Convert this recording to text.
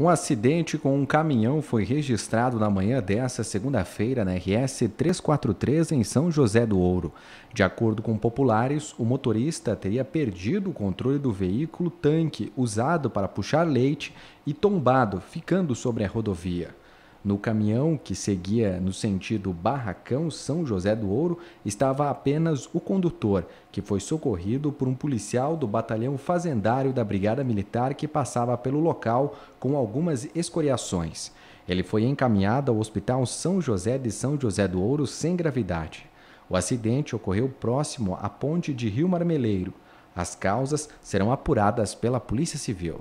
Um acidente com um caminhão foi registrado na manhã desta segunda-feira na RS 343 em São José do Ouro. De acordo com populares, o motorista teria perdido o controle do veículo tanque usado para puxar leite e tombado, ficando sobre a rodovia. No caminhão que seguia no sentido Barracão São José do Ouro estava apenas o condutor, que foi socorrido por um policial do batalhão fazendário da Brigada Militar que passava pelo local com algumas escoriações. Ele foi encaminhado ao Hospital São José de São José do Ouro sem gravidade. O acidente ocorreu próximo à ponte de Rio Marmeleiro. As causas serão apuradas pela Polícia Civil.